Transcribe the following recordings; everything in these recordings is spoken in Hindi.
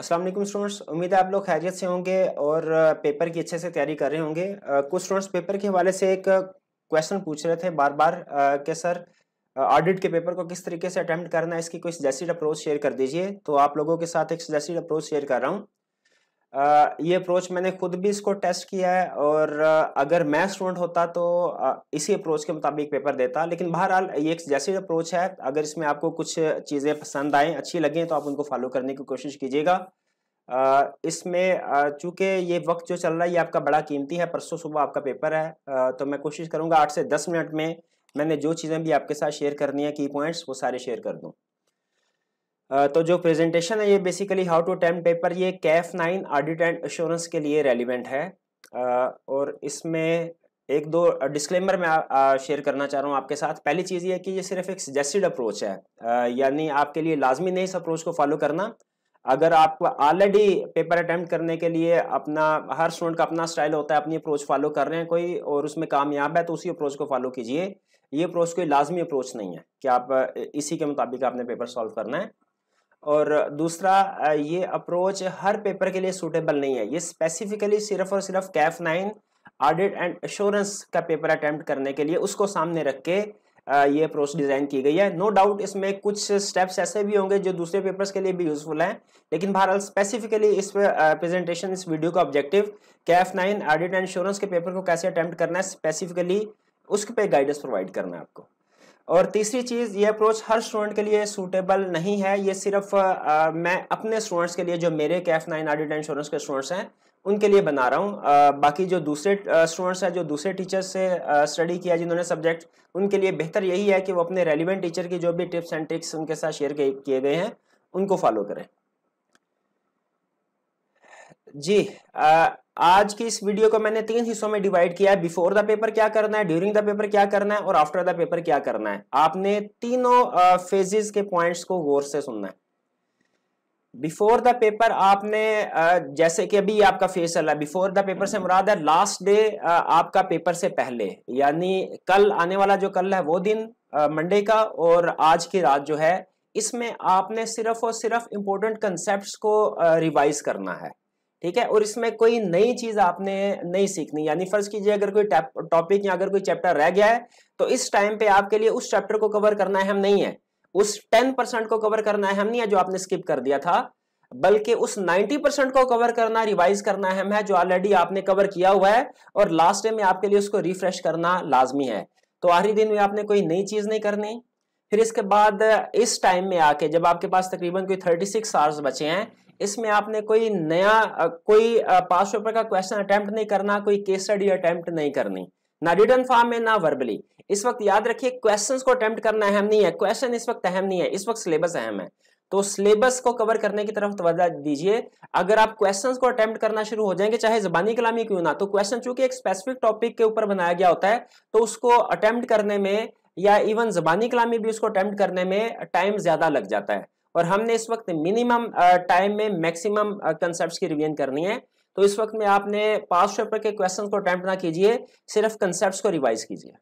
असल स्टूडेंट्स उम्मीद है आप लोग खैरियत से होंगे और पेपर की अच्छे से तैयारी कर रहे होंगे कुछ स्टूडेंट्स पेपर के हवाले से एक क्वेश्चन पूछ रहे थे बार बार कि सर ऑडिट के पेपर को किस तरीके से अटैम्प्ट करना है इसकी कोई सजेस्टेड अप्रोच शेयर कर दीजिए तो आप लोगों के साथ एक सजेस्टेड अप्रोच शेयर कर रहा हूँ ये अप्रोच मैंने खुद भी इसको टेस्ट किया है और अगर मैं स्टूडेंट होता तो इसी अप्रोच के मुताबिक पेपर देता लेकिन बहरहाल ये एक जैसी अप्रोच है अगर इसमें आपको कुछ चीज़ें पसंद आएँ अच्छी लगें तो आप उनको फॉलो करने की कोशिश कीजिएगा इसमें चूंकि ये वक्त जो चल रहा है ये आपका बड़ा कीमती है परसों सुबह आपका पेपर है तो मैं कोशिश करूँगा आठ से दस मिनट में मैंने जो चीज़ें भी आपके साथ शेयर करनी है की पॉइंट्स वो सारे शेयर कर दूँ तो जो प्रेजेंटेशन है ये basically how to attempt paper ये CAF nine audit and assurance के लिए रेलिवेंट है और इसमें एक दो डिस्क्लेमर मैं शेयर करना चाह रहा हूँ आपके साथ पहली चीज़ ये कि ये सिर्फ एक सजेस्टेड अप्रोच है यानी आपके लिए लाजमी नहीं इस अप्रोच को फॉलो करना अगर आप ऑलरेडी पेपर अटैम्प्ट करने के लिए अपना हर स्टूडेंट का अपना स्टाइल होता है अपनी अप्रोच फॉलो कर रहे हैं कोई और उसमें कामयाब है तो उसी अप्रोच को फॉलो कीजिए ये अप्रोच कोई लाजमी अप्रोच नहीं है कि आप इसी के मुताबिक आपने पेपर सॉल्व करना है और दूसरा ये अप्रोच हर पेपर के लिए सूटेबल नहीं है ये स्पेसिफिकली सिर्फ और सिर्फ CAF nine audit and assurance का पेपर अटैम्प्ट करने के लिए उसको सामने रख के ये अप्रोच डिज़ाइन की गई है नो no डाउट इसमें कुछ स्टेप्स ऐसे भी होंगे जो दूसरे पेपर्स के लिए भी यूजफुल हैं लेकिन बहरहाल स्पेसिफिकली इस प्रेजेंटेशन इस वीडियो का objective CAF nine audit and insurance के पेपर को कैसे अटैम्प्ट करना है स्पेसिफिकली उसके पे गाइडेंस प्रोवाइड करना है आपको और तीसरी चीज़ ये अप्रोच हर स्टूडेंट के लिए सूटेबल नहीं है ये सिर्फ आ, मैं अपने स्टूडेंट्स के लिए जो मेरे कैफ नाइन ऑडिट इंश्योरेंस के स्टूडेंट्स हैं उनके लिए बना रहा हूँ बाकी जो दूसरे स्टूडेंट्स हैं जो दूसरे टीचर्स से स्टडी किया जिन्होंने सब्जेक्ट उनके लिए बेहतर यही है कि वो अपने रेलिवेंट टीचर की जो भी टिप्स एंड ट्रिक्स उनके साथ शेयर किए गए हैं उनको फॉलो करें जी आ, आज की इस वीडियो को मैंने तीन हिस्सों में डिवाइड किया है बिफोर द पेपर क्या करना है ड्यूरिंग द पेपर क्या करना है और आफ्टर द पेपर क्या करना है आपने तीनों फेजेस के पॉइंट्स को गौर से सुनना है बिफोर द पेपर आपने जैसे कि अभी आपका फेस चला बिफोर द पेपर से मुराद है लास्ट डे आपका पेपर से पहले यानी कल आने वाला जो कल है वो दिन मंडे का और आज की रात जो है इसमें आपने सिर्फ और सिर्फ इंपॉर्टेंट कंसेप्ट को रिवाइज करना है ठीक है और इसमें कोई नई चीज आपने नहीं सीखनी यानी फर्ज कीजिए अगर कोई टॉपिक या अगर कोई चैप्टर रह गया है तो इस टाइम पे आपके लिए उस चैप्टर को कवर करना अहम हम नहीं है उस टेन परसेंट को कवर करना अहम हम नहीं है जो आपने स्किप कर दिया था बल्कि उस नाइनटी परसेंट को कवर करना रिवाइज करना अहम है जो ऑलरेडी आपने कवर किया हुआ है और लास्ट डे में आपके लिए उसको रिफ्रेश करना लाजमी है तो आखिरी दिन में आपने कोई नई चीज़ नहीं करनी फिर इसके बाद इस टाइम में आके जब आपके पास तकरीबन कोई 36 सिक्स आवर्स बचे हैं इसमें आपने कोई नया कोई पास पेपर का क्वेश्चन अटेम्प्ट नहीं करना कोई केस स्टडी अटेम्प्ट नहीं करनी ना रिटर्न फॉर्म में ना वर्बली इस वक्त याद रखिए क्वेश्चन को अटेम्प्ट करना अहम नहीं है क्वेश्चन इस वक्त अहम नहीं है इस वक्त सिलेबस अहम है तो सिलेबस को कवर करने की तरफ तवज्जा दीजिए अगर आप क्वेश्चंस को अटेम्प्ट करना शुरू हो जाएंगे चाहे जबानी कलामी क्यों ना तो क्वेश्चन चूंकि एक स्पेसिफिक टॉपिक के ऊपर बनाया गया होता है तो उसको अटेम्प्ट करने में या इवन जबानी कलामी भी उसको अटेम्प्ट करने में टाइम ज्यादा लग जाता है और हमने इस वक्त मिनिमम टाइम में मैक्सिमम कंसेप्ट की रिविजन करनी है तो इस वक्त में आपने पास पेपर के क्वेश्चन को अटैम्प्ट ना कीजिए सिर्फ कंसेप्ट को रिवाइज कीजिए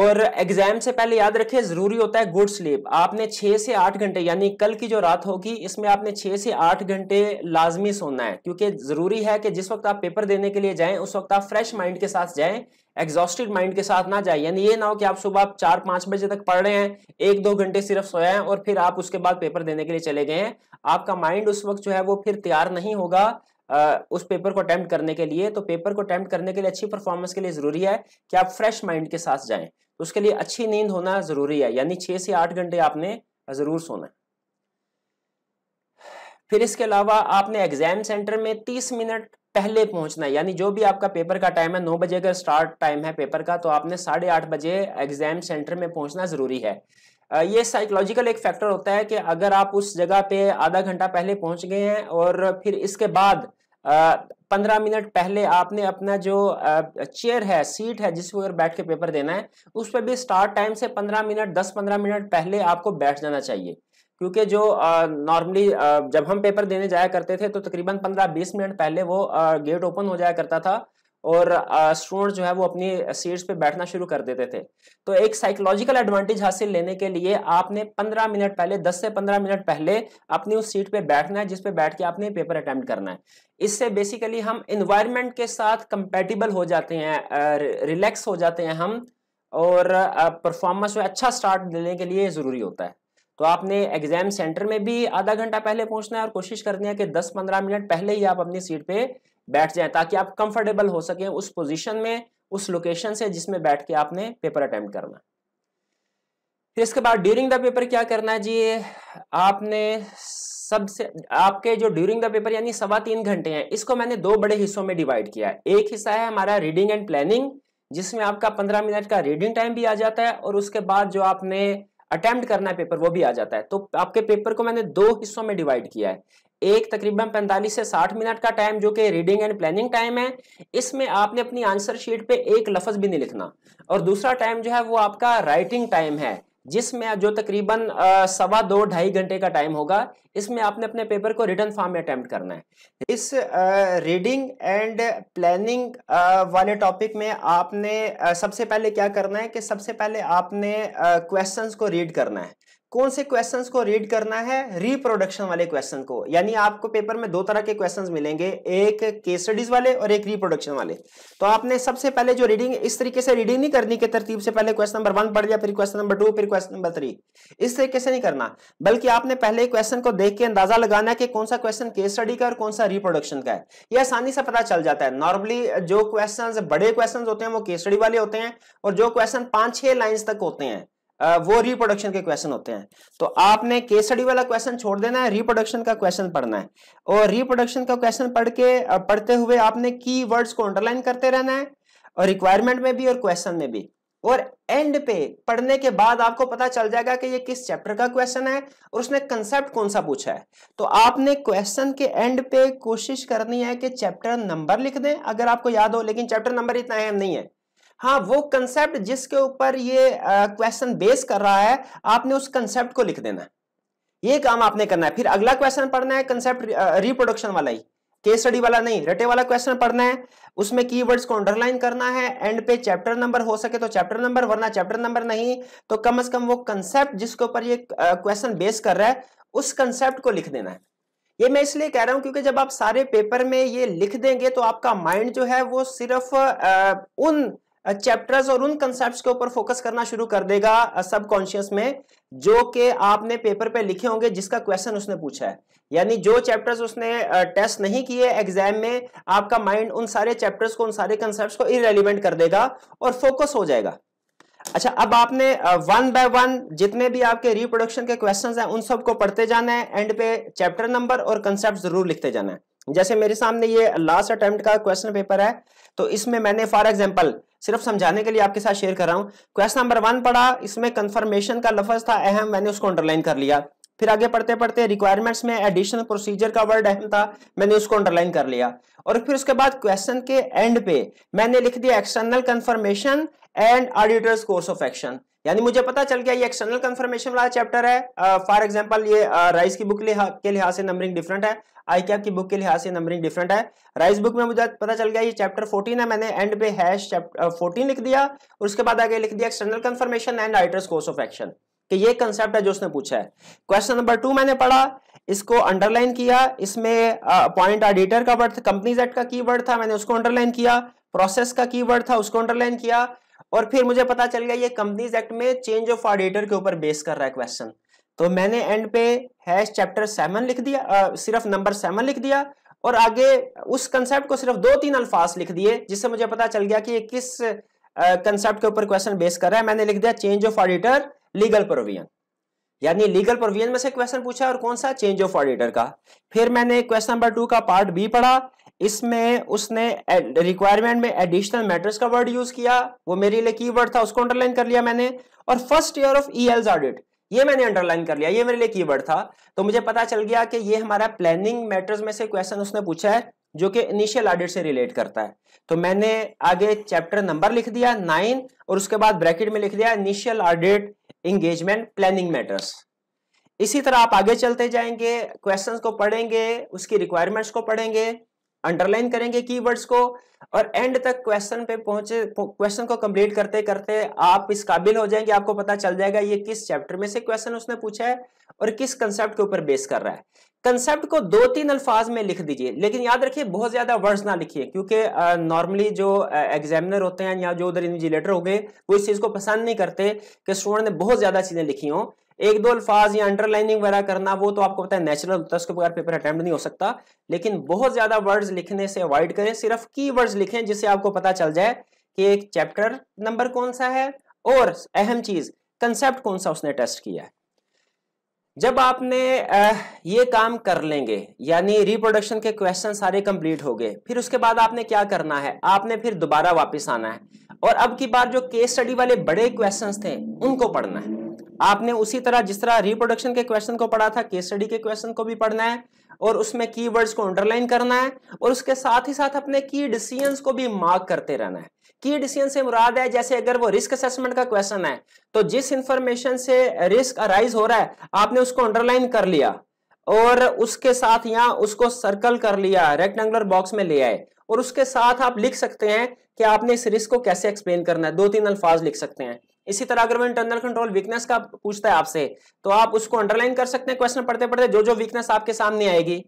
और एग्जाम से पहले याद रखिए जरूरी होता है गुड स्लीप आपने छह से आठ घंटे यानी कल की जो रात होगी इसमें आपने छह से आठ घंटे लाजमी सोना है क्योंकि जरूरी है कि जिस वक्त आप पेपर देने के लिए जाएं उस वक्त आप फ्रेश माइंड के साथ जाएं एग्जॉस्टेड माइंड के साथ ना जाए यानी ये ना हो कि आप सुबह चार पांच बजे तक पढ़ रहे हैं एक दो घंटे सिर्फ सोया है और फिर आप उसके बाद पेपर देने के लिए चले गए हैं आपका माइंड उस वक्त जो है वो फिर तैयार नहीं होगा उस पेपर को अटैम्प्ट करने के लिए तो पेपर को अटैम्प्ट करने के लिए अच्छी परफॉर्मेंस के लिए ज़रूरी है कि आप फ्रेश माइंड के साथ जाएं तो उसके लिए अच्छी नींद होना ज़रूरी है यानी छः से आठ घंटे आपने ज़रूर सोना है फिर इसके अलावा आपने एग्जाम सेंटर में तीस मिनट पहले पहुंचना है यानी जो भी आपका पेपर का टाइम है नौ बजे अगर स्टार्ट टाइम है पेपर का तो आपने साढ़े आठ बजे एग्जाम सेंटर में पहुंचना ज़रूरी है ये साइकोलॉजिकल एक फैक्टर होता है कि अगर आप उस जगह पे आधा घंटा पहले पहुंच गए हैं और फिर इसके बाद पंद्रह मिनट पहले आपने अपना जो चेयर है सीट है जिसके ऊपर बैठ के पेपर देना है उस पर भी स्टार्ट टाइम से पंद्रह मिनट दस पंद्रह मिनट पहले आपको बैठ जाना चाहिए क्योंकि जो नॉर्मली जब हम पेपर देने जाया करते थे तो तकरीबन पंद्रह बीस मिनट पहले वो गेट ओपन हो जाया करता था और स्टूडेंट जो है वो अपनी सीट्स पे बैठना शुरू कर देते थे तो एक साइकोलॉजिकल एडवांटेज हासिल लेने के लिए आपने 15 मिनट पहले 10 से 15 मिनट पहले अपनी उस सीट पे बैठना है जिस पे बैठ के आपने पेपर अटेम्प्ट करना है इससे बेसिकली हम इन्वायरमेंट के साथ कंपेटिबल हो जाते हैं रिलैक्स हो जाते हैं हम और परफॉर्मेंस में अच्छा स्टार्ट देने के लिए ज़रूरी होता है तो आपने एग्जाम सेंटर में भी आधा घंटा पहले पहुंचना है और कोशिश करनी है कि 10-15 मिनट पहले ही आप अपनी सीट पे बैठ जाए ताकि आप कंफर्टेबल हो सके उस पोजिशन में उस लोकेशन से जिसमें बैठ के आपने पेपर अटैम्प्ट करना फिर इसके बाद ड्यूरिंग द पेपर क्या करना है जी आपने सबसे आपके जो ड्यूरिंग द पेपर यानी सवा तीन घंटे हैं इसको मैंने दो बड़े हिस्सों में डिवाइड किया है एक हिस्सा है हमारा रीडिंग एंड प्लानिंग जिसमें आपका पंद्रह मिनट का रीडिंग टाइम भी आ जाता है और उसके बाद जो आपने अटेम्प्ट करना है पेपर वो भी आ जाता है तो आपके पेपर को मैंने दो हिस्सों में डिवाइड किया है एक तकरीबन 45 से 60 मिनट का टाइम जो कि रीडिंग एंड प्लानिंग टाइम है इसमें आपने अपनी आंसर शीट पे एक लफज भी नहीं लिखना और दूसरा टाइम जो है वो आपका राइटिंग टाइम है जिसमें जो तकरीबन सवा दो ढाई घंटे का टाइम होगा इसमें आपने अपने पेपर को रिटर्न फॉर्म में अटैम्प्ट करना है इस रीडिंग एंड प्लानिंग वाले टॉपिक में आपने सबसे पहले क्या करना है कि सबसे पहले आपने क्वेश्चंस को रीड करना है कौन से क्वेश्चंस को रीड करना है रिप्रोडक्शन वाले क्वेश्चन को यानी आपको पेपर में दो तरह के क्वेश्चंस मिलेंगे एक केस स्टडीज वाले और एक रिप्रोडक्शन वाले तो आपने सबसे पहले जो रीडिंग इस तरीके से रीडिंग नहीं करनी के तरतीब से पहले क्वेश्चन नंबर वन पढ़ लिया फिर क्वेश्चन नंबर टू फिर क्वेश्चन नंबर थ्री इस तरीके से नहीं करना बल्कि आपने पहले क्वेश्चन को देख के अंदाजा लगाना है कि कौन सा क्वेश्चन केस स्टडी का और कौन सा रिप्रोडक्शन का है यह आसानी से पता चल जाता है नॉर्मली जो क्वेश्चन बड़े क्वेश्चन होते हैं वो केस स्टडी वाले होते हैं और जो क्वेश्चन पांच छह लाइन तक होते हैं वो रिप्रोडक्शन के क्वेश्चन होते हैं तो आपने केस स्टडी वाला क्वेश्चन छोड़ देना है रिप्रोडक्शन का क्वेश्चन पढ़ना है और रिप्रोडक्शन का क्वेश्चन पढ़ के पढ़ते हुए आपने की वर्ड्स को अंडरलाइन करते रहना है और रिक्वायरमेंट में भी और क्वेश्चन में भी और एंड पे पढ़ने के बाद आपको पता चल जाएगा कि ये किस चैप्टर का क्वेश्चन है और उसने कंसेप्ट कौन सा पूछा है तो आपने क्वेश्चन के एंड पे कोशिश करनी है कि चैप्टर नंबर लिख दें अगर आपको याद हो लेकिन चैप्टर नंबर इतना अहम नहीं है हाँ वो कंसेप्ट जिसके ऊपर ये क्वेश्चन बेस कर रहा है आपने उस कंसेप्ट को लिख देना है ये काम आपने करना है फिर अगला क्वेश्चन पढ़ना है कंसेप्ट रिप्रोडक्शन वाला ही केस स्टडी वाला नहीं रटे वाला क्वेश्चन पढ़ना है उसमें कीवर्ड्स को अंडरलाइन करना है एंड पे चैप्टर नंबर हो सके तो चैप्टर नंबर वरना चैप्टर नंबर नहीं तो कम से कम वो कंसेप्ट जिसके ऊपर ये क्वेश्चन बेस कर रहा है उस कंसेप्ट को लिख देना है ये मैं इसलिए कह रहा हूं क्योंकि जब आप सारे पेपर में ये लिख देंगे तो आपका माइंड जो है वो सिर्फ आ, उन चैप्टर्स और उन कंसेप्ट के ऊपर फोकस करना शुरू कर देगा सबकॉन्शियस में जो कि आपने पेपर पे लिखे होंगे जिसका क्वेश्चन उसने पूछा है यानी जो चैप्टर्स उसने टेस्ट नहीं किए एग्जाम में आपका माइंड उन सारे चैप्टर्स को उन सारे कंसेप्ट को इरेलीवेंट कर देगा और फोकस हो जाएगा अच्छा अब आपने वन बाय वन जितने भी आपके रिप्रोडक्शन के क्वेश्चंस हैं उन सबको पढ़ते जाना है एंड पे चैप्टर नंबर और कंसेप्ट जरूर लिखते जाना है जैसे मेरे सामने ये लास्ट अटेम्प्ट का क्वेश्चन पेपर है तो इसमें मैंने फॉर एग्जाम्पल सिर्फ समझाने के लिए आपके साथ शेयर कर रहा हूं क्वेश्चन नंबर वन पढ़ा इसमें कंफर्मेशन का लफज था अहम मैंने उसको अंडरलाइन कर लिया फिर आगे पढ़ते पढ़ते रिक्वायरमेंट्स में एडिशनल प्रोसीजर का वर्ड अहम था मैंने उसको अंडरलाइन कर लिया और फिर उसके बाद क्वेश्चन के एंड पे मैंने लिख दिया external confirmation and auditors course of action यानी मुझे पता चल गया ये एक्सटर्नल कंफर्मेशन वाला चैप्टर है फॉर एग्जांपल ये राइस की बुक के लिहाज से नंबरिंग डिफरेंट है आई कैप की बुक के लिहाज से नंबरिंग डिफरेंट है राइस बुक में मुझे पता चल गया ये चैप्टर 14 है मैंने एंड पे हैश फोर्टीन लिख दिया और उसके बाद आगे लिख दिया external confirmation and writers course of action कि ये कंसेप्ट है जो उसने पूछा है क्वेश्चन नंबर टू मैंने पढ़ा इसको अंडरलाइन किया इसमें पॉइंट ऑडिटर का वर्ड था जेट का की था मैंने उसको अंडरलाइन किया प्रोसेस का कीवर्ड था उसको अंडरलाइन किया और फिर मुझे पता चल गया ये कंपनीज एक्ट में चेंज ऑफ ऑडिटर के ऊपर बेस कर रहा है क्वेश्चन तो मैंने एंड पे हैश चैप्टर सेवन लिख दिया आ, सिर्फ नंबर सेवन लिख दिया और आगे उस कंसेप्ट को सिर्फ दो तीन अल्फाज लिख दिए जिससे मुझे पता चल गया कि ये किस कंसेप्ट के ऊपर क्वेश्चन बेस कर रहा है मैंने लिख दिया change of auditor legal provision यानी लीगल प्रोविजन में से क्वेश्चन पूछा और कौन सा चेंज ऑफ ऑडिटर का फिर मैंने क्वेश्चन नंबर टू का पार्ट बी पढ़ा इसमें उसने रिक्वायरमेंट में एडिशनल मैटर्स का वर्ड यूज किया वो मेरे लिए कीवर्ड था उसको अंडरलाइन कर लिया मैंने और फर्स्ट ईयर ऑफ ई एल्स ऑडिट ये मैंने अंडरलाइन कर लिया ये मेरे लिए कीवर्ड था तो मुझे पता चल गया कि ये हमारा प्लानिंग मैटर्स में से क्वेश्चन उसने पूछा है जो कि इनिशियल ऑडिट से रिलेट करता है तो मैंने आगे चैप्टर नंबर लिख दिया नाइन और उसके बाद ब्रैकेट में लिख दिया initial audit engagement planning matters इसी तरह आप आगे चलते जाएंगे क्वेश्चंस को पढ़ेंगे उसकी रिक्वायरमेंट्स को पढ़ेंगे अंडरलाइन करेंगे कीवर्ड्स को और एंड तक क्वेश्चन पे पहुंचे क्वेश्चन को कंप्लीट करते करते आप इस काबिल हो जाएंगे आपको पता चल जाएगा ये किस चैप्टर में से क्वेश्चन उसने पूछा है और किस कंसेप्ट के ऊपर बेस कर रहा है कंसेप्ट को दो तीन अल्फाज में लिख दीजिए लेकिन याद रखिए बहुत ज्यादा वर्ड्स ना लिखिए क्योंकि नॉर्मली जो एग्जामिनर होते हैं या जो उधर इन्विजिलेटर हो गए वो इस चीज को पसंद नहीं करते कि स्टूडेंट ने बहुत ज्यादा चीजें लिखी हों एक दो अल्फाज या अंडरलाइनिंग वगैरह करना वो तो आपको पता है नेचुरल होता है उसके बगैर पेपर अटैम्प्ट नहीं हो सकता लेकिन बहुत ज्यादा वर्ड्स लिखने से अवॉइड करें सिर्फ की वर्ड्स लिखें जिससे आपको पता चल जाए कि एक चैप्टर नंबर कौन सा है और अहम चीज कंसेप्ट कौन सा उसने टेस्ट किया है जब आपने ये काम कर लेंगे यानी रिप्रोडक्शन के क्वेश्चन सारे कंप्लीट हो गए फिर उसके बाद आपने क्या करना है आपने फिर दोबारा वापस आना है और अब की बार जो केस स्टडी वाले बड़े क्वेश्चंस थे उनको पढ़ना है आपने उसी तरह जिस तरह रिप्रोडक्शन के क्वेश्चन को पढ़ा था केस स्टडी के क्वेश्चन को भी पढ़ना है और उसमें की वर्ड्स को अंडरलाइन करना है और उसके साथ ही साथ अपने की डिसीजन को भी मार्क करते रहना है की डिसीजन से मुराद है जैसे अगर वो रिस्क असेसमेंट का क्वेश्चन है तो जिस इंफॉर्मेशन से रिस्क अराइज हो रहा है आपने उसको अंडरलाइन कर लिया और उसके साथ यहाँ उसको सर्कल कर लिया रेक्टेंगुलर बॉक्स में ले आए और उसके साथ आप लिख सकते हैं कि आपने इस रिस्क को कैसे एक्सप्लेन करना है दो तीन अल्फाज लिख सकते हैं इसी तरह अगर वो इंटरनल कंट्रोल वीकनेस का पूछता है आपसे तो आप उसको अंडरलाइन कर सकते हैं क्वेश्चन पढ़ते पढ़ते जो जो वीकनेस आपके सामने आएगी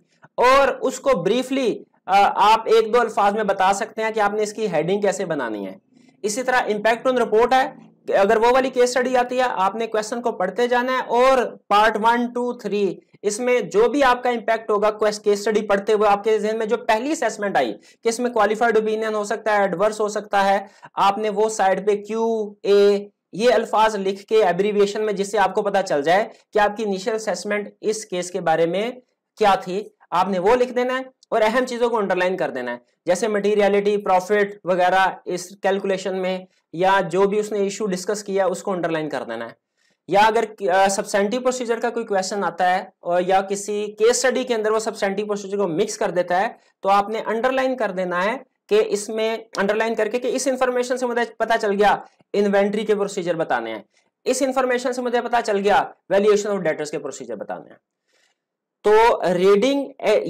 और उसको ब्रीफली आप एक दो अल्फाज में बता सकते हैं कि आपने इसकी हेडिंग कैसे बनानी है इसी तरह इंपैक्ट ऑन रिपोर्ट है अगर वो वाली केस स्टडी आती है आपने क्वेश्चन को पढ़ते जाना है और पार्ट वन टू थ्री इसमें जो भी आपका इंपैक्ट होगा केस स्टडी पढ़ते हुए आपके जहन में जो पहली असेसमेंट आई कि इसमें क्वालिफाइड ओपिनियन हो सकता है एडवर्स हो सकता है आपने वो साइड पे क्यू ए ये अल्फाज लिख के एब्रीविएशन में जिससे आपको पता चल जाए कि आपकी इनिशियल असेसमेंट इस केस के बारे में क्या थी आपने वो लिख देना है और अहम चीज़ों को अंडरलाइन कर देना है जैसे मटेरियलिटी प्रॉफिट वगैरह इस कैलकुलेशन में या जो भी उसने इशू डिस्कस किया उसको अंडरलाइन कर देना है या अगर uh, प्रोसीजर का कोई क्वेश्चन आता है और या किसी केस स्टडी के अंदर वो सबसेंटिव प्रोसीजर को मिक्स कर देता है तो आपने अंडरलाइन कर देना है कि इसमें अंडरलाइन करके कि इस इंफॉर्मेशन से मुझे पता चल गया इन्वेंट्री के प्रोसीजर बताने हैं इस इंफॉर्मेशन से मुझे पता चल गया वैल्यूएशन ऑफ डेटर्स के प्रोसीजर बताने हैं तो रीडिंग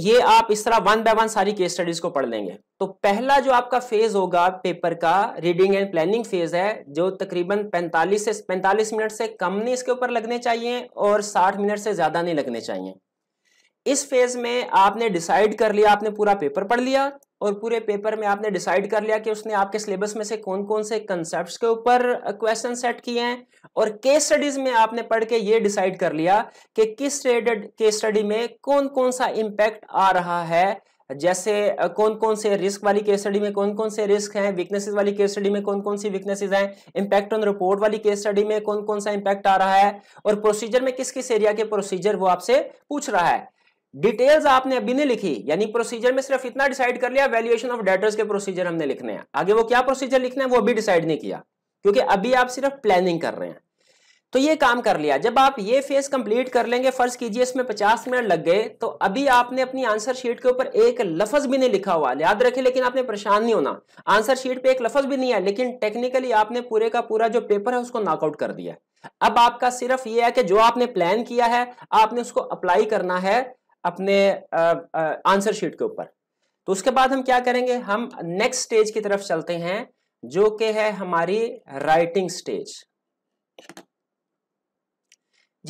ये आप इस तरह वन बाय वन सारी केस स्टडीज को पढ़ लेंगे तो पहला जो आपका फेज होगा पेपर का रीडिंग एंड प्लानिंग फेज है जो तकरीबन 45 से 45 मिनट से कम नहीं इसके ऊपर लगने चाहिए और 60 मिनट से ज्यादा नहीं लगने चाहिए इस फेज में आपने डिसाइड कर लिया आपने पूरा पेपर पढ़ लिया और पूरे पेपर में आपने डिसाइड कर लिया कि उसने आपके सिलेबस में से कौन कौन से कंसेप्ट के ऊपर क्वेश्चन सेट किए हैं और केस स्टडीज में आपने पढ़ के ये डिसाइड कर लिया कि किस रिलेटेड केस स्टडी में कौन कौन सा इम्पैक्ट आ रहा है जैसे कौन कौन से रिस्क वाली केस स्टडी में कौन कौन से रिस्क हैं वीकनेसेस वाली केस स्टडी में कौन कौन सी वीकनेसेस हैं इंपैक्ट ऑन रिपोर्ट वाली केस स्टडी में कौन कौन सा इंपैक्ट आ रहा है और प्रोसीजर में किस किस एरिया के प्रोसीजर वो आपसे पूछ रहा है डिटेल्स आपने अभी नहीं लिखी यानी प्रोसीजर में सिर्फ इतना डिसाइड कर लिया वैल्यूएशन ऑफ डेटर्स के प्रोसीजर हमने लिखने हैं आगे वो क्या प्रोसीजर लिखना है वो अभी डिसाइड नहीं किया क्योंकि अभी आप सिर्फ प्लानिंग कर रहे हैं तो ये काम कर लिया जब आप ये फेज कंप्लीट कर लेंगे फर्ज कीजिए इसमें 50 मिनट लग गए तो अभी आपने अपनी आंसर शीट के ऊपर एक लफज भी नहीं लिखा हुआ याद रखें लेकिन आपने परेशान नहीं होना आंसर शीट पे एक लफज भी नहीं है लेकिन टेक्निकली आपने पूरे का पूरा जो पेपर है उसको नॉकआउट कर दिया अब आपका सिर्फ ये है कि जो आपने प्लान किया है आपने उसको अप्लाई करना है अपने आंसर शीट के ऊपर तो उसके बाद हम क्या करेंगे हम नेक्स्ट स्टेज की तरफ चलते हैं जो कि है हमारी राइटिंग स्टेज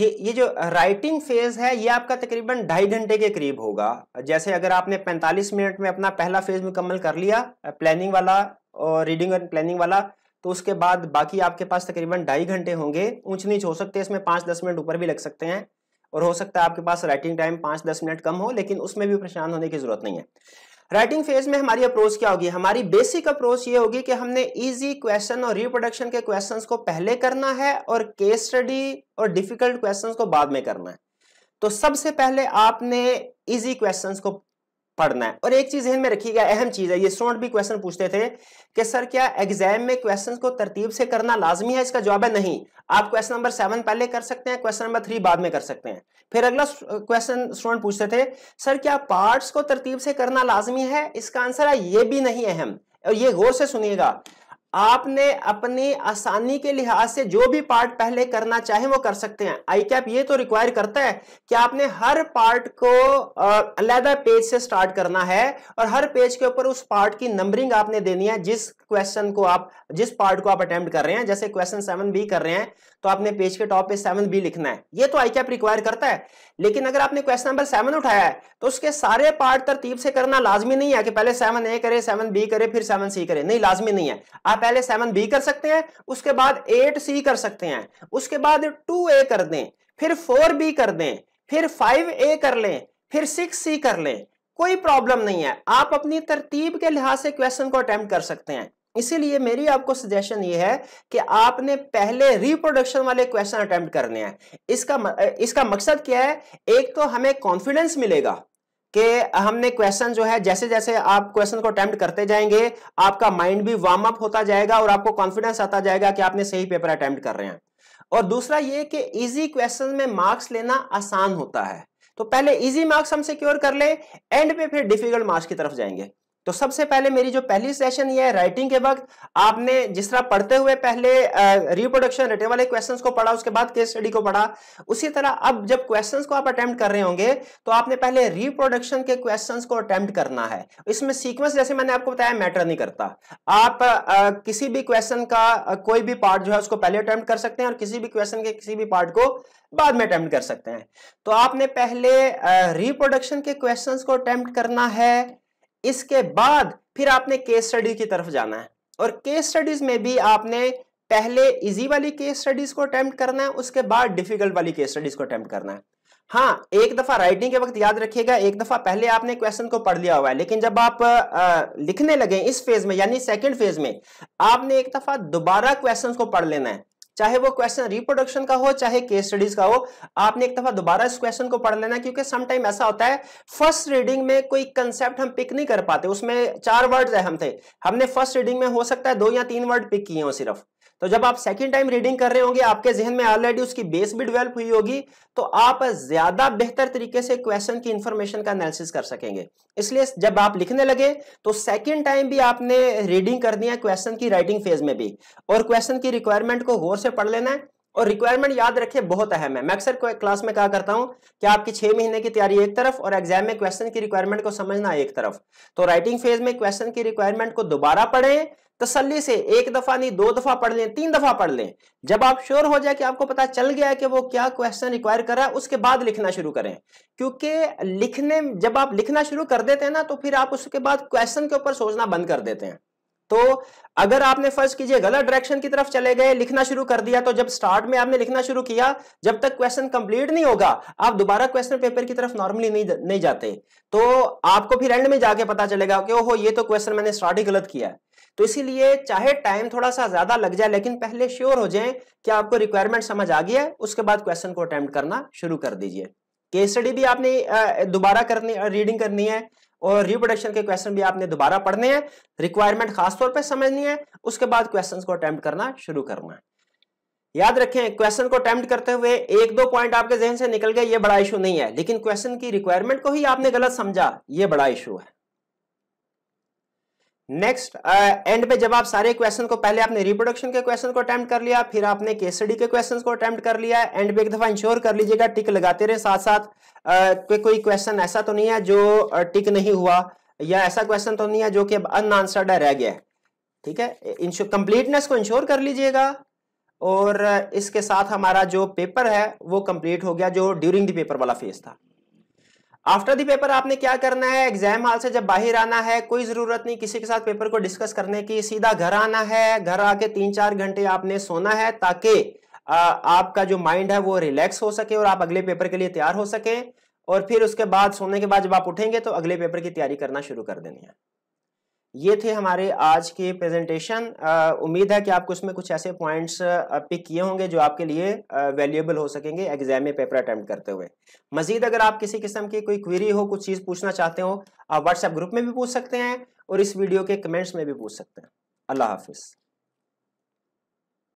ये ये जो राइटिंग फेज है ये आपका तकरीबन ढाई घंटे के करीब होगा जैसे अगर आपने 45 मिनट में अपना पहला फेज मुकम्मल कर लिया प्लानिंग वाला और रीडिंग एंड प्लानिंग वाला तो उसके बाद बाकी आपके पास तकरीबन ढाई घंटे होंगे ऊंच नीच हो सकते हैं इसमें पांच दस मिनट ऊपर भी लग सकते हैं और हो सकता है आपके पास राइटिंग टाइम पांच दस मिनट कम हो लेकिन उसमें भी परेशान होने की जरूरत नहीं है राइटिंग फेज में हमारी अप्रोच क्या होगी हमारी बेसिक अप्रोच ये होगी कि हमने इजी क्वेश्चन और रिप्रोडक्शन के क्वेश्चंस को पहले करना है और केस स्टडी और डिफिकल्ट क्वेश्चंस को बाद में करना है तो सबसे पहले आपने इजी क्वेश्चंस को पढ़ना है और एक चीज में रखिएगा अहम चीज है ये स्टूडेंट भी क्वेश्चन पूछते थे कि सर क्या एग्जाम में क्वेश्चन को तरतीब से करना लाजमी है इसका जवाब है नहीं आप क्वेश्चन नंबर सेवन पहले कर सकते हैं क्वेश्चन नंबर थ्री बाद में कर सकते हैं फिर अगला क्वेश्चन स्टूडेंट पूछते थे सर क्या पार्ट्स को तरतीब से करना लाजमी है इसका आंसर है ये भी नहीं अहम और ये गौर से सुनिएगा आपने अपनी आसानी के लिहाज से जो भी पार्ट पहले करना चाहे वो कर सकते हैं आई कैप ये तो रिक्वायर करता है कि आपने हर पार्ट को अलहदा पेज से स्टार्ट करना है और हर पेज के ऊपर उस पार्ट की नंबरिंग आपने देनी है जिस क्वेश्चन को आप जिस पार्ट को आप अटेम्प्ट कर रहे हैं जैसे क्वेश्चन सेवन बी कर रहे हैं तो आपने पेज के टॉप पे सेवन बी लिखना है ये तो आई कैप रिक्वायर करता है लेकिन अगर आपने क्वेश्चन नंबर सेवन उठाया है तो उसके सारे पार्ट तरतीब से करना लाजमी नहीं है कि पहले सेवन ए करे सेवन बी करे फिर सेवन सी करे नहीं लाजमी नहीं है आप पहले सेवन बी कर सकते हैं उसके बाद एट सी कर सकते हैं उसके बाद टू ए कर दें फिर फोर बी कर दें फिर फाइव ए कर लें फिर सिक्स सी कर लें कोई प्रॉब्लम नहीं है आप अपनी तरतीब के लिहाज से क्वेश्चन को अटेम्प्ट कर सकते हैं इसीलिए मेरी आपको सजेशन ये है कि आपने पहले रिप्रोडक्शन वाले क्वेश्चन अटेम्प्ट करने हैं इसका इसका मकसद क्या है एक तो हमें कॉन्फिडेंस मिलेगा कि हमने क्वेश्चन जो है जैसे जैसे आप क्वेश्चन को अटेम्प्ट करते जाएंगे आपका माइंड भी वार्म अप होता जाएगा और आपको कॉन्फिडेंस आता जाएगा कि आपने सही पेपर अटेम्प्ट कर रहे हैं और दूसरा ये कि इजी क्वेश्चन में मार्क्स लेना आसान होता है तो पहले इजी मार्क्स हम सिक्योर कर ले एंड पे फिर डिफिकल्ट मार्क्स की तरफ जाएंगे तो सबसे पहले मेरी जो पहली सेशन ये है राइटिंग के वक्त आपने जिस तरह पढ़ते हुए पहले रिप्रोडक्शन रेटे वाले क्वेश्चंस को पढ़ा उसके बाद केस स्टडी को पढ़ा उसी तरह अब जब क्वेश्चंस को आप अटेम्प्ट कर रहे होंगे तो आपने पहले रिप्रोडक्शन के क्वेश्चंस को अटेम्प्ट करना है इसमें सीक्वेंस जैसे मैंने आपको बताया मैटर नहीं करता आप आ, किसी भी क्वेश्चन का आ, कोई भी पार्ट जो है उसको पहले अटेम्प्ट कर सकते हैं और किसी भी क्वेश्चन के किसी भी पार्ट को बाद में अटेम्प्ट कर सकते हैं तो आपने पहले रिप्रोडक्शन के क्वेश्चन को अटेम्प्ट करना है इसके बाद फिर आपने केस स्टडी की तरफ जाना है और केस स्टडीज में भी आपने पहले इजी वाली केस स्टडीज को अटेम्प्ट करना है उसके बाद डिफिकल्ट वाली केस स्टडीज को अटेम्प्ट करना है हाँ एक दफा राइटिंग के वक्त याद रखिएगा एक दफा पहले आपने क्वेश्चन को पढ़ लिया हुआ है लेकिन जब आप आ, लिखने लगे इस फेज में यानी सेकंड फेज में आपने एक दफा दोबारा क्वेश्चन को पढ़ लेना है चाहे वो क्वेश्चन रिप्रोडक्शन का हो चाहे केस स्टडीज का हो आपने एक दफा दोबारा इस क्वेश्चन को पढ़ लेना क्योंकि समटाइम ऐसा होता है फर्स्ट रीडिंग में कोई कंसेप्ट हम पिक नहीं कर पाते उसमें चार वर्ड है हम थे हमने फर्स्ट रीडिंग में हो सकता है दो या तीन वर्ड पिक किए हो सिर्फ तो जब आप सेकेंड टाइम रीडिंग कर रहे होंगे आपके जहन में ऑलरेडी उसकी बेस भी डेवलप हुई होगी तो आप ज्यादा बेहतर तरीके से क्वेश्चन की इंफॉर्मेशन का एनालिसिस कर सकेंगे इसलिए जब आप लिखने लगे तो सेकेंड टाइम भी आपने रीडिंग कर दिया क्वेश्चन की राइटिंग फेज में भी और क्वेश्चन की रिक्वायरमेंट को गौर से पढ़ लेना है और रिक्वायरमेंट याद रखे बहुत अहम है मैं अक्सर क्लास में कहा करता हूं कि आपकी छह महीने की तैयारी एक तरफ और एग्जाम में क्वेश्चन की रिक्वायरमेंट को समझना एक तरफ तो राइटिंग फेज में क्वेश्चन की रिक्वायरमेंट को दोबारा पढ़ें तसल्ली से एक दफा नहीं दो दफा पढ़ लें तीन दफा पढ़ लें जब आप श्योर हो जाए कि आपको पता चल गया है कि वो क्या क्वेश्चन रिक्वायर कर रहा है उसके बाद लिखना शुरू करें क्योंकि लिखने जब आप लिखना शुरू कर देते हैं ना तो फिर आप उसके बाद क्वेश्चन के ऊपर सोचना बंद कर देते हैं तो अगर आपने फर्ज कीजिए गलत डायरेक्शन की तरफ चले गए लिखना शुरू कर दिया तो जब स्टार्ट में आपने लिखना शुरू किया जब तक क्वेश्चन कंप्लीट नहीं होगा आप दोबारा क्वेश्चन पेपर की तरफ नॉर्मली नहीं नहीं जाते तो आपको फिर एंड में जाके पता चलेगा कि ओहो ये तो क्वेश्चन मैंने स्टार्ट ही गलत किया है तो इसीलिए चाहे टाइम थोड़ा सा ज्यादा लग जाए लेकिन पहले श्योर हो जाए कि आपको रिक्वायरमेंट समझ आ गई है उसके बाद क्वेश्चन को अटेम्प्ट करना शुरू कर दीजिए केस स्टडी भी आपने दोबारा करनी रीडिंग करनी है और रिप्रोडक्शन के क्वेश्चन भी आपने दोबारा पढ़ने हैं रिक्वायरमेंट खासतौर पर समझनी है उसके बाद क्वेश्चन को अटैम्प्ट करना शुरू करना है याद रखें क्वेश्चन को अटैम्प्ट करते हुए एक दो पॉइंट आपके जहन से निकल गए ये बड़ा इशू नहीं है लेकिन क्वेश्चन की रिक्वायरमेंट को ही आपने गलत समझा ये बड़ा इशू है नेक्स्ट एंड पे जब आप सारे क्वेश्चन को पहले आपने रिप्रोडक्शन के क्वेश्चन को अटेम्प्ट कर लिया फिर आपने केसडी के क्वेश्चन को अटेम्प्ट कर लिया एंड पे एक दफा इंश्योर कर लीजिएगा टिक लगाते रहे साथ साथ uh, को, कोई क्वेश्चन ऐसा तो नहीं है जो टिक uh, नहीं हुआ या ऐसा क्वेश्चन तो नहीं है जो कि अब अनआंसर्ड रह गया है ठीक है कंप्लीटनेस को इंश्योर कर लीजिएगा और uh, इसके साथ हमारा जो पेपर है वो कंप्लीट हो गया जो ड्यूरिंग द पेपर वाला फेज था आफ्टर दी पेपर आपने क्या करना है एग्जाम हॉल से जब बाहर आना है कोई जरूरत नहीं किसी के साथ पेपर को डिस्कस करने की सीधा घर आना है घर आके तीन चार घंटे आपने सोना है ताकि आपका जो माइंड है वो रिलैक्स हो सके और आप अगले पेपर के लिए तैयार हो सके और फिर उसके बाद सोने के बाद जब आप उठेंगे तो अगले पेपर की तैयारी करना शुरू कर देनी है ये थे हमारे आज के प्रेजेंटेशन उम्मीद है कि आपको इसमें कुछ ऐसे पॉइंट्स पिक किए होंगे जो आपके लिए वैल्यूएबल हो सकेंगे एग्जाम में पेपर अटैम्प्ट करते हुए मजीद अगर आप किसी किस्म की कोई क्वेरी हो कुछ चीज़ पूछना चाहते हो आप व्हाट्सएप ग्रुप में भी पूछ सकते हैं और इस वीडियो के कमेंट्स में भी पूछ सकते हैं अल्लाह हाफिज़